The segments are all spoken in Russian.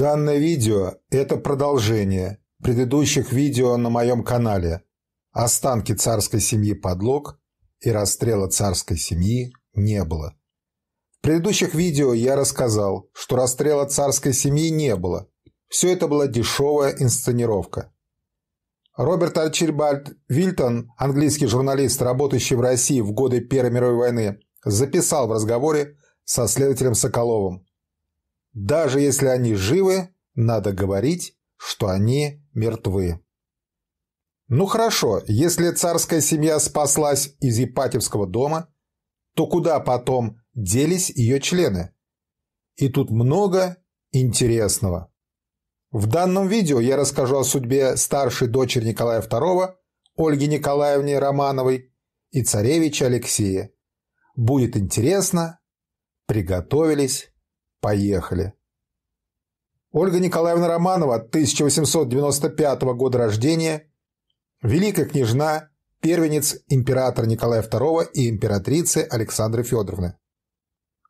Данное видео – это продолжение предыдущих видео на моем канале «Останки царской семьи подлог» и «Расстрела царской семьи не было». В предыдущих видео я рассказал, что расстрела царской семьи не было. Все это была дешевая инсценировка. Роберт Арчибальд Вильтон, английский журналист, работающий в России в годы Первой мировой войны, записал в разговоре со следователем Соколовым. Даже если они живы, надо говорить, что они мертвы. Ну хорошо, если царская семья спаслась из Ипатьевского дома, то куда потом делись ее члены? И тут много интересного. В данном видео я расскажу о судьбе старшей дочери Николая II, Ольги Николаевны Романовой и царевича Алексея. Будет интересно, приготовились Поехали. Ольга Николаевна Романова, 1895 года рождения, великая княжна, первенец императора Николая II и императрицы Александры Федоровны.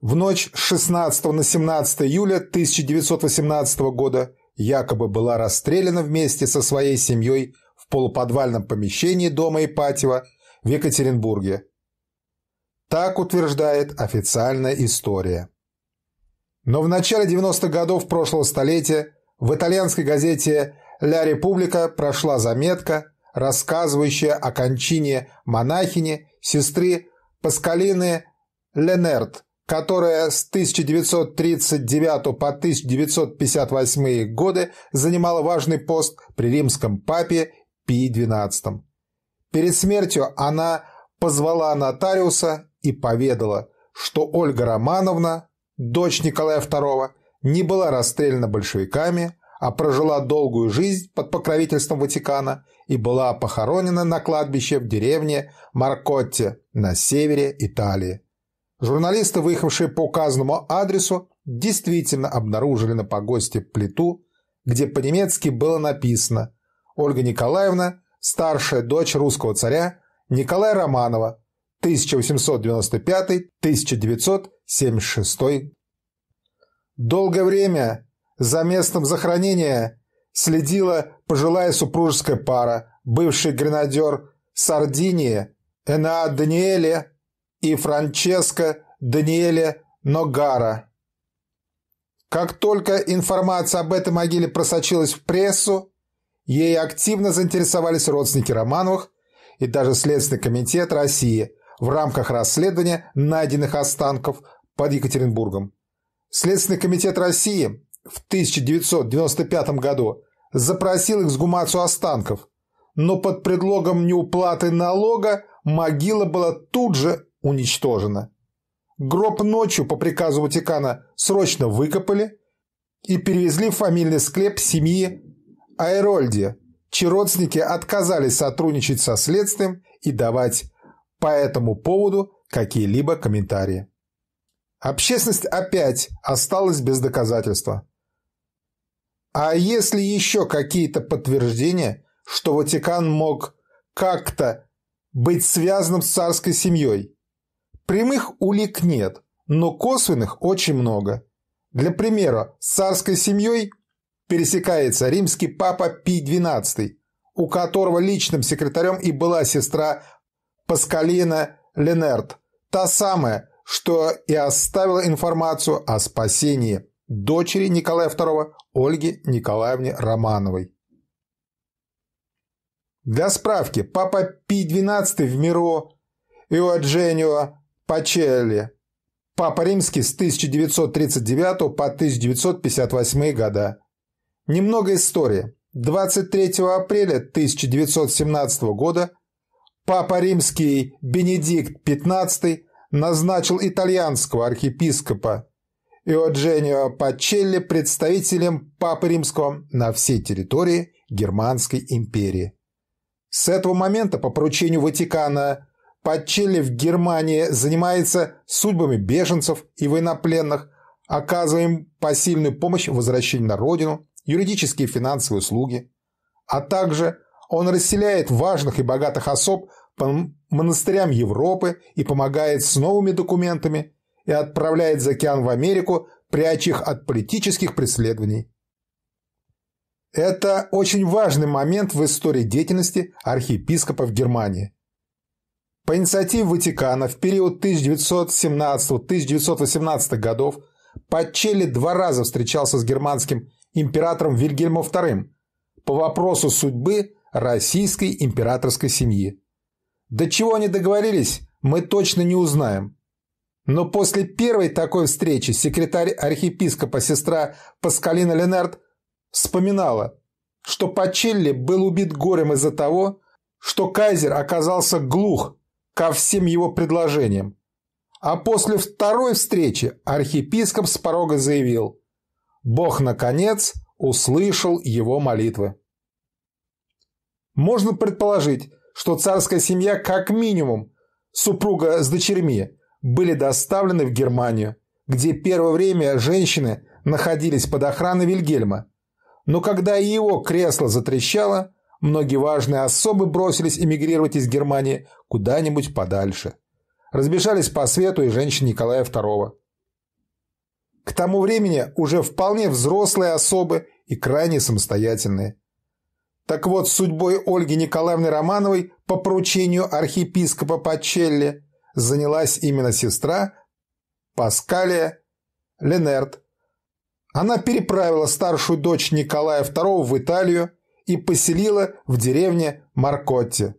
В ночь с 16 на 17 июля 1918 года якобы была расстреляна вместе со своей семьей в полуподвальном помещении дома Ипатьева в Екатеринбурге. Так утверждает официальная история. Но в начале 90-х годов прошлого столетия в итальянской газете «Ля Република» прошла заметка, рассказывающая о кончине монахини, сестры Паскалины Ленерт, которая с 1939 по 1958 годы занимала важный пост при римском папе Пии XII. Перед смертью она позвала нотариуса и поведала, что Ольга Романовна дочь Николая II, не была расстреляна большевиками, а прожила долгую жизнь под покровительством Ватикана и была похоронена на кладбище в деревне Маркотте на севере Италии. Журналисты, выехавшие по указанному адресу, действительно обнаружили на погосте плиту, где по-немецки было написано «Ольга Николаевна, старшая дочь русского царя Николая Романова, 1895-1976. Долгое время за местом захоронения следила пожилая супружеская пара, бывший гренадер Сардинии Эна Даниэле и Франческо Даниэле Ногара. Как только информация об этой могиле просочилась в прессу, ей активно заинтересовались родственники Романовых и даже Следственный комитет России – в рамках расследования найденных останков под Екатеринбургом. Следственный комитет России в 1995 году запросил эксгумацию останков, но под предлогом неуплаты налога могила была тут же уничтожена. Гроб ночью по приказу Ватикана срочно выкопали и перевезли в фамильный склеп семьи Айрольди, чьи отказались сотрудничать со следствием и давать по этому поводу какие-либо комментарии. Общественность опять осталась без доказательства. А если еще какие-то подтверждения, что Ватикан мог как-то быть связанным с царской семьей? Прямых улик нет, но косвенных очень много. Для примера, с царской семьей пересекается римский папа Пий XII, у которого личным секретарем и была сестра Паскалина Ленерт, та самая, что и оставила информацию о спасении дочери Николая II Ольги Николаевне Романовой. Для справки, папа Пий XII в миру Иодженио Пачелли, папа римский с 1939 по 1958 года. Немного истории. 23 апреля 1917 года Папа Римский Бенедикт XV назначил итальянского архиепископа Иодженио Пачелли представителем Папы Римского на всей территории Германской империи. С этого момента по поручению Ватикана Пачелли в Германии занимается судьбами беженцев и военнопленных, оказываем посильную помощь в возвращении на родину, юридические и финансовые услуги, а также – он расселяет важных и богатых особ по монастырям Европы и помогает с новыми документами и отправляет за океан в Америку, пряча их от политических преследований. Это очень важный момент в истории деятельности архиепископа в Германии. По инициативе Ватикана в период 1917-1918 годов Пачелли два раза встречался с германским императором Вильгельмом II по вопросу судьбы российской императорской семьи. До чего они договорились, мы точно не узнаем. Но после первой такой встречи секретарь архиепископа сестра Паскалина Ленард вспоминала, что Пачелли был убит горем из-за того, что кайзер оказался глух ко всем его предложениям. А после второй встречи архиепископ с порога заявил, Бог, наконец, услышал его молитвы. Можно предположить, что царская семья как минимум, супруга с дочерьми, были доставлены в Германию, где первое время женщины находились под охраной Вильгельма. Но когда его кресло затрещало, многие важные особы бросились эмигрировать из Германии куда-нибудь подальше. Разбежались по свету и женщины Николая II. К тому времени уже вполне взрослые особы и крайне самостоятельные. Так вот, судьбой Ольги Николаевны Романовой по поручению архиепископа Пачелли занялась именно сестра Паскалия Ленерт. Она переправила старшую дочь Николая II в Италию и поселила в деревне Маркотти.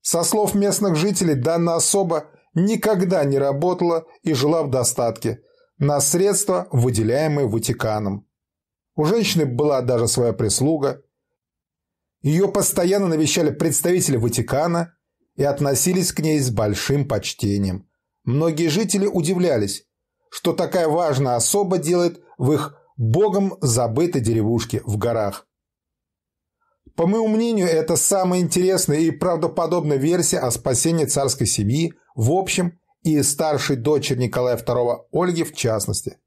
Со слов местных жителей, данная особа никогда не работала и жила в достатке на средства, выделяемые Ватиканом. У женщины была даже своя прислуга – ее постоянно навещали представители Ватикана и относились к ней с большим почтением. Многие жители удивлялись, что такая важная особа делает в их богом забытой деревушке в горах. По моему мнению, это самая интересная и правдоподобная версия о спасении царской семьи в общем и старшей дочери Николая II Ольги в частности.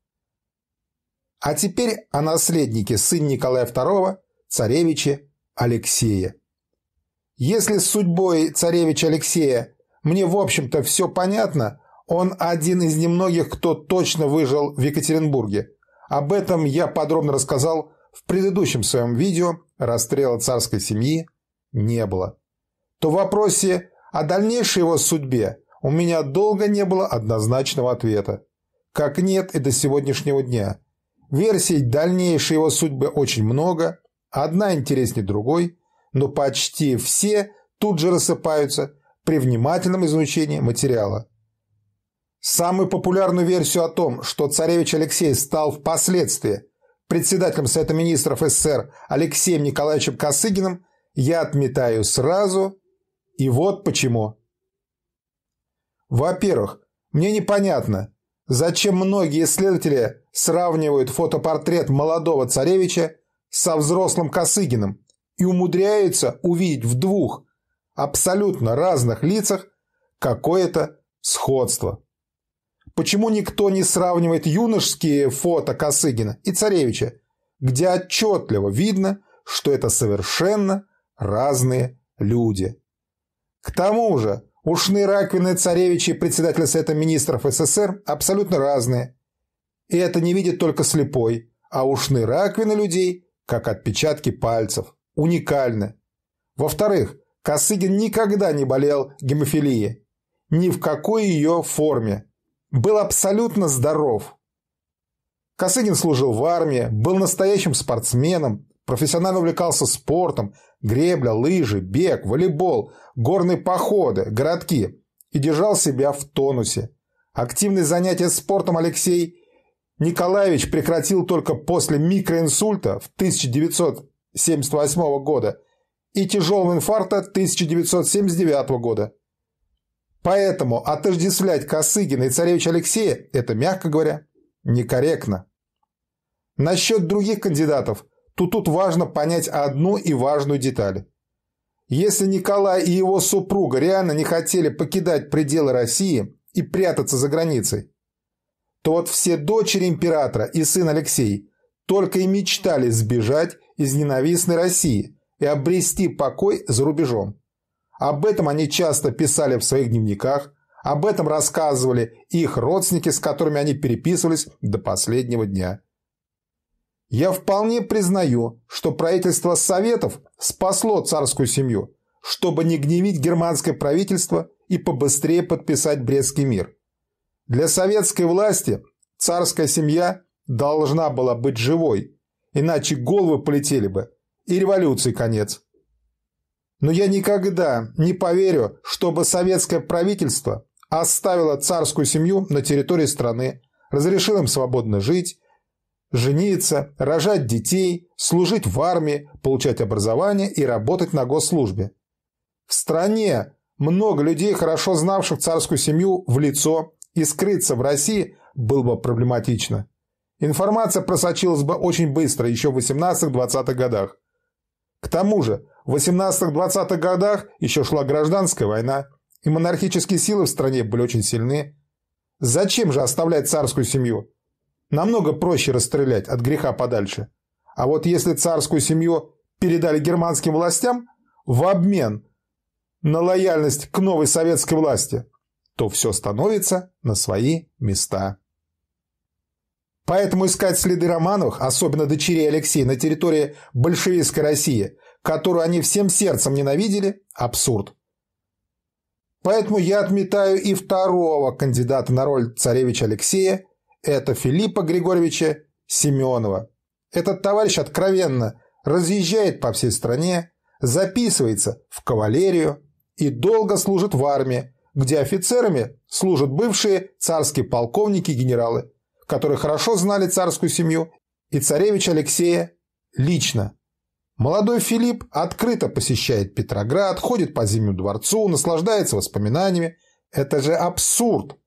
А теперь о наследнике, сын Николая II, царевиче Алексея. Если с судьбой царевича Алексея мне, в общем-то, все понятно, он один из немногих, кто точно выжил в Екатеринбурге. Об этом я подробно рассказал в предыдущем своем видео «Расстрела царской семьи не было», то в вопросе о дальнейшей его судьбе у меня долго не было однозначного ответа. Как нет и до сегодняшнего дня. Версий дальнейшей его судьбы очень много, Одна интереснее другой, но почти все тут же рассыпаются при внимательном изучении материала. Самую популярную версию о том, что царевич Алексей стал впоследствии председателем Совета Министров СССР Алексеем Николаевичем Косыгиным, я отметаю сразу, и вот почему. Во-первых, мне непонятно, зачем многие исследователи сравнивают фотопортрет молодого царевича со взрослым Косыгиным и умудряется увидеть в двух абсолютно разных лицах какое-то сходство. Почему никто не сравнивает юношеские фото Косыгина и Царевича, где отчетливо видно, что это совершенно разные люди. К тому же ушные раковины царевича и председателя Совета Министров СССР абсолютно разные. И это не видит только слепой, а ушные раковины людей как отпечатки пальцев, уникальны. Во-вторых, Косыгин никогда не болел гемофилией, ни в какой ее форме, был абсолютно здоров. Косыгин служил в армии, был настоящим спортсменом, профессионально увлекался спортом, гребля, лыжи, бег, волейбол, горные походы, городки и держал себя в тонусе. Активные занятия спортом Алексей Николаевич прекратил только после микроинсульта в 1978 года и тяжелого инфаркта 1979 года. Поэтому отождествлять Косыгина и царевича Алексея – это, мягко говоря, некорректно. Насчет других кандидатов, то тут важно понять одну и важную деталь. Если Николай и его супруга реально не хотели покидать пределы России и прятаться за границей, то вот все дочери императора и сын Алексей только и мечтали сбежать из ненавистной России и обрести покой за рубежом. Об этом они часто писали в своих дневниках, об этом рассказывали их родственники, с которыми они переписывались до последнего дня. Я вполне признаю, что правительство Советов спасло царскую семью, чтобы не гневить германское правительство и побыстрее подписать Брестский мир – для советской власти царская семья должна была быть живой, иначе головы полетели бы, и революции конец. Но я никогда не поверю, чтобы советское правительство оставило царскую семью на территории страны, разрешило им свободно жить, жениться, рожать детей, служить в армии, получать образование и работать на госслужбе. В стране много людей, хорошо знавших царскую семью в лицо, и скрыться в России было бы проблематично. Информация просочилась бы очень быстро, еще в 18-20-х годах. К тому же, в 18-20-х годах еще шла гражданская война, и монархические силы в стране были очень сильны. Зачем же оставлять царскую семью? Намного проще расстрелять от греха подальше. А вот если царскую семью передали германским властям в обмен на лояльность к новой советской власти, то все становится на свои места. Поэтому искать следы Романовых, особенно дочерей Алексея, на территории большевистской России, которую они всем сердцем ненавидели – абсурд. Поэтому я отметаю и второго кандидата на роль царевича Алексея – это Филиппа Григорьевича Семенова. Этот товарищ откровенно разъезжает по всей стране, записывается в кавалерию и долго служит в армии, где офицерами служат бывшие царские полковники-генералы, и которые хорошо знали царскую семью и царевича Алексея лично. Молодой Филипп открыто посещает Петроград, ходит по Зимнему дворцу, наслаждается воспоминаниями. Это же абсурд!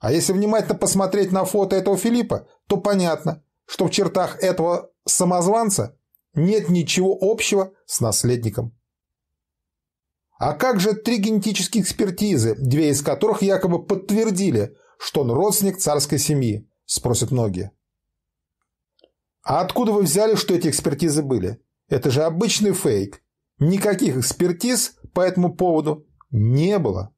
А если внимательно посмотреть на фото этого Филиппа, то понятно, что в чертах этого самозванца нет ничего общего с наследником а как же три генетические экспертизы, две из которых якобы подтвердили, что он родственник царской семьи, спросят многие. А откуда вы взяли, что эти экспертизы были? Это же обычный фейк. Никаких экспертиз по этому поводу не было.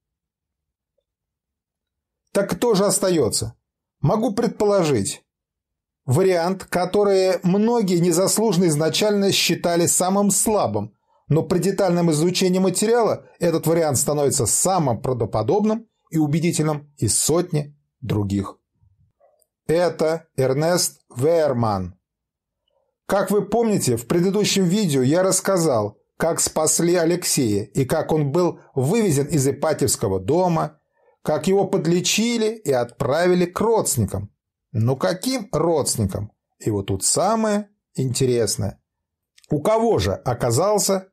Так кто же остается? Могу предположить. Вариант, который многие незаслуженно изначально считали самым слабым – но при детальном изучении материала этот вариант становится самым правдоподобным и убедительным из сотни других. Это Эрнест Верман. Как вы помните, в предыдущем видео я рассказал, как спасли Алексея и как он был вывезен из Ипатьевского дома, как его подлечили и отправили к родственникам. Но каким родственникам? И вот тут самое интересное. У кого же оказался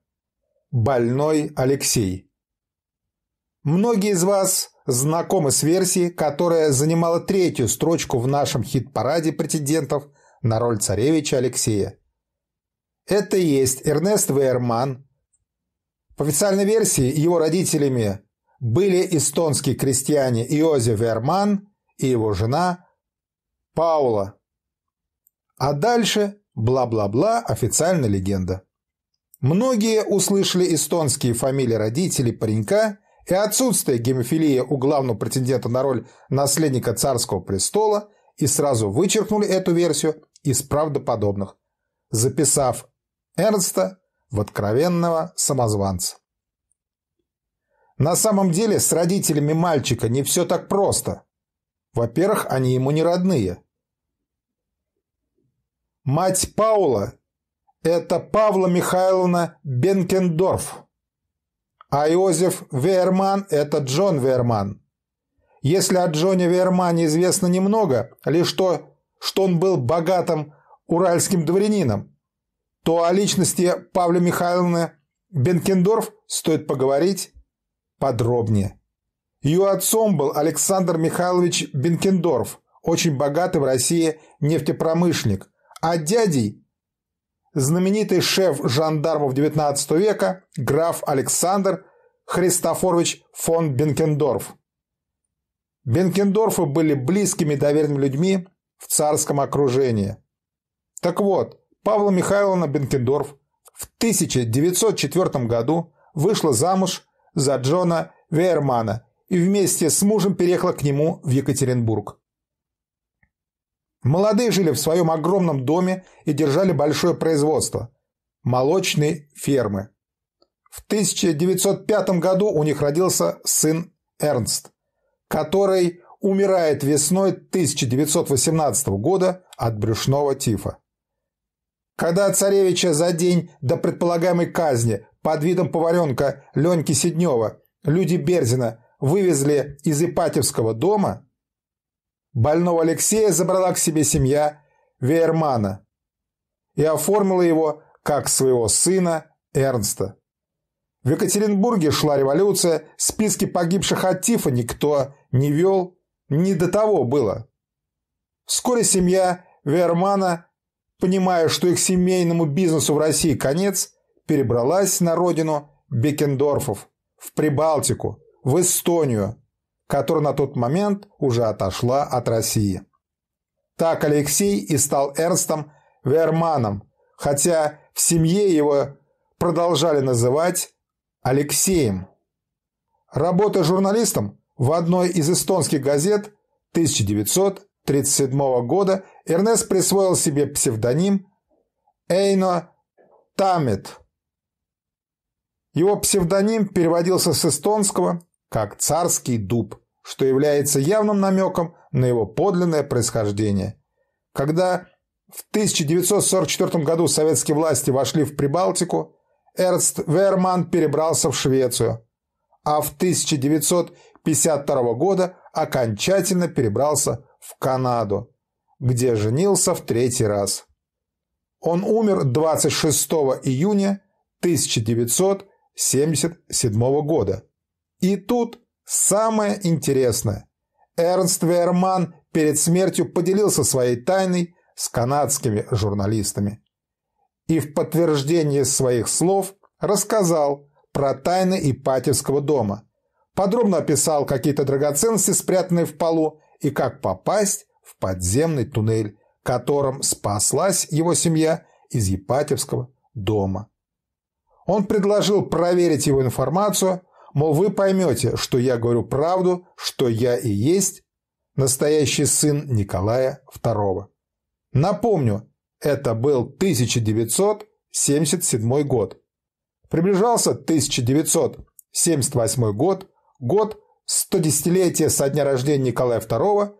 Больной Алексей. Многие из вас знакомы с версией, которая занимала третью строчку в нашем хит-параде претендентов на роль царевича Алексея. Это и есть Эрнест Вейерман. По официальной версии его родителями были эстонские крестьяне Иозе Верман и его жена Паула. А дальше бла-бла-бла официальная легенда. Многие услышали эстонские фамилии родителей паренька, и отсутствие гемофилии у главного претендента на роль наследника царского престола и сразу вычеркнули эту версию из правдоподобных, записав Эрнста в откровенного самозванца. На самом деле с родителями мальчика не все так просто. Во-первых, они ему не родные. Мать Паула это Павла Михайловна Бенкендорф, а Иозеф Веерман – это Джон Веерман. Если о Джоне Веермане известно немного, лишь то, что он был богатым уральским дворянином, то о личности Павла Михайловны Бенкендорф стоит поговорить подробнее. Ее отцом был Александр Михайлович Бенкендорф, очень богатый в России нефтепромышленник, а дядей знаменитый шеф жандармов XIX века граф Александр Христофорович фон Бенкендорф. Бенкендорфы были близкими и доверенными людьми в царском окружении. Так вот, Павла Михайловна Бенкендорф в 1904 году вышла замуж за Джона Вейермана и вместе с мужем переехала к нему в Екатеринбург. Молодые жили в своем огромном доме и держали большое производство – молочные фермы. В 1905 году у них родился сын Эрнст, который умирает весной 1918 года от брюшного тифа. Когда царевича за день до предполагаемой казни под видом поваренка Леньки Седнева люди Берзина вывезли из Ипатьевского дома – Больного Алексея забрала к себе семья Вейермана и оформила его как своего сына Эрнста. В Екатеринбурге шла революция, списки погибших от тифа никто не вел, не до того было. Вскоре семья Вермана, понимая, что их семейному бизнесу в России конец, перебралась на родину Бекендорфов, в Прибалтику, в Эстонию, которая на тот момент уже отошла от России. Так Алексей и стал Эрнстом Верманом, хотя в семье его продолжали называть Алексеем. Работая журналистом в одной из эстонских газет 1937 года, Эрнест присвоил себе псевдоним Эйно Тамет. Его псевдоним переводился с эстонского как царский дуб, что является явным намеком на его подлинное происхождение. Когда в 1944 году советские власти вошли в Прибалтику, Эрст Верман перебрался в Швецию, а в 1952 года окончательно перебрался в Канаду, где женился в третий раз. Он умер 26 июня 1977 года и тут самое интересное. Эрнст Верман перед смертью поделился своей тайной с канадскими журналистами. И в подтверждение своих слов рассказал про тайны Ипатьевского дома. Подробно описал какие-то драгоценности, спрятанные в полу, и как попасть в подземный туннель, которым спаслась его семья из Епатьевского дома. Он предложил проверить его информацию – Мол, вы поймете, что я говорю правду, что я и есть настоящий сын Николая II. Напомню, это был 1977 год. Приближался 1978 год, год 110-летия со дня рождения Николая II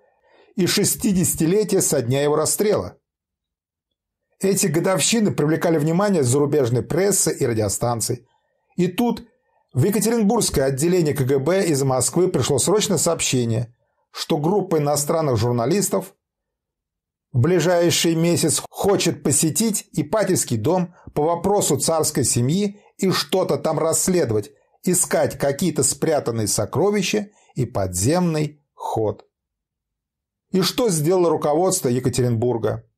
и 60-летия со дня его расстрела. Эти годовщины привлекали внимание зарубежной прессы и радиостанций. И тут в Екатеринбургское отделение КГБ из Москвы пришло срочное сообщение, что группа иностранных журналистов в ближайший месяц хочет посетить Ипатьевский дом по вопросу царской семьи и что-то там расследовать, искать какие-то спрятанные сокровища и подземный ход. И что сделало руководство Екатеринбурга?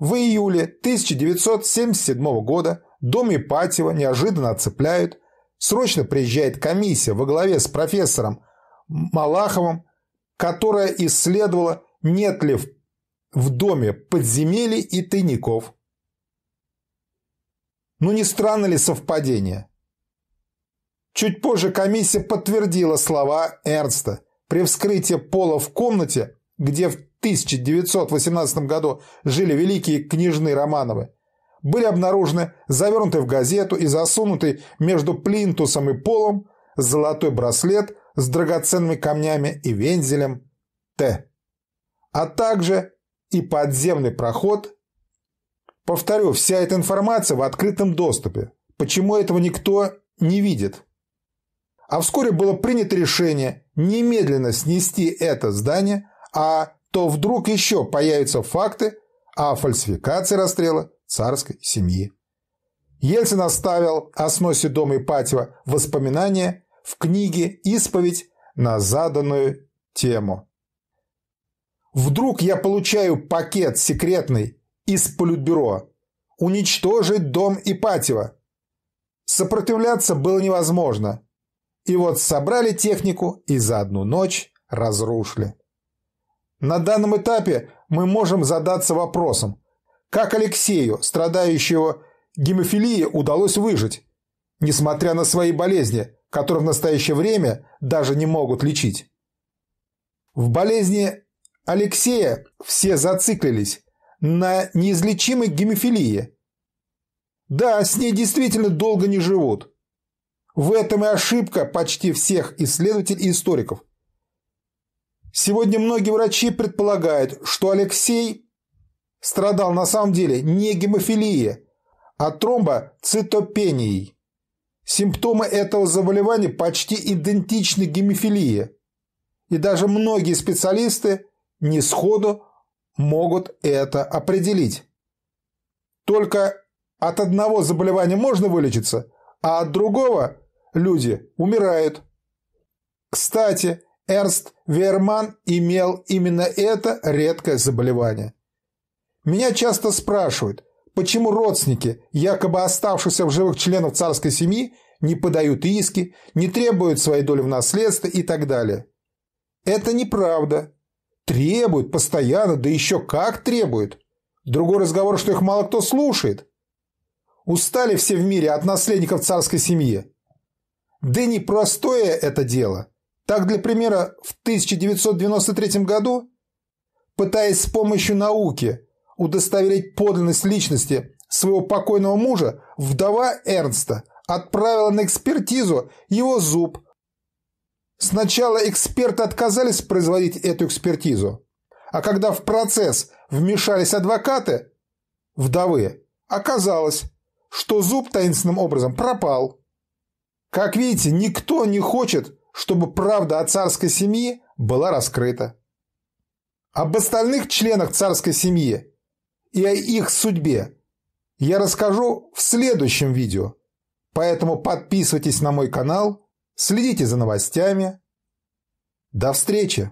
В июле 1977 года дом Ипатьева неожиданно отцепляют – Срочно приезжает комиссия во главе с профессором Малаховым, которая исследовала, нет ли в, в доме подземелий и тайников. Ну не странно ли совпадение? Чуть позже комиссия подтвердила слова Эрнста. При вскрытии пола в комнате, где в 1918 году жили великие княжны Романовы, были обнаружены завернутый в газету и засунутый между плинтусом и полом золотой браслет с драгоценными камнями и вензелем Т, а также и подземный проход. Повторю, вся эта информация в открытом доступе. Почему этого никто не видит? А вскоре было принято решение немедленно снести это здание, а то вдруг еще появятся факты о фальсификации расстрела царской семьи. Ельцин оставил о сносе дома Ипатьева воспоминания в книге «Исповедь» на заданную тему. Вдруг я получаю пакет секретный из Политбюро уничтожить дом Ипатьева. Сопротивляться было невозможно. И вот собрали технику и за одну ночь разрушили. На данном этапе мы можем задаться вопросом, как Алексею, страдающего гемофилией, удалось выжить, несмотря на свои болезни, которые в настоящее время даже не могут лечить? В болезни Алексея все зациклились на неизлечимой гемофилии. Да, с ней действительно долго не живут. В этом и ошибка почти всех исследователей и историков. Сегодня многие врачи предполагают, что Алексей страдал на самом деле не гемофилией, а тромбоцитопенией. Симптомы этого заболевания почти идентичны гемофилии, и даже многие специалисты не сходу могут это определить. Только от одного заболевания можно вылечиться, а от другого люди умирают. Кстати, Эрнст Верман имел именно это редкое заболевание. Меня часто спрашивают, почему родственники, якобы оставшихся в живых членов царской семьи, не подают иски, не требуют своей доли в наследство и так далее. Это неправда. Требуют постоянно, да еще как требуют. Другой разговор, что их мало кто слушает. Устали все в мире от наследников царской семьи. Да и непростое это дело. Так, для примера, в 1993 году, пытаясь с помощью науки удостоверить подлинность личности своего покойного мужа, вдова Эрнста отправила на экспертизу его зуб. Сначала эксперты отказались производить эту экспертизу, а когда в процесс вмешались адвокаты вдовы, оказалось, что зуб таинственным образом пропал. Как видите, никто не хочет, чтобы правда о царской семье была раскрыта. Об остальных членах царской семьи и о их судьбе я расскажу в следующем видео. Поэтому подписывайтесь на мой канал, следите за новостями. До встречи!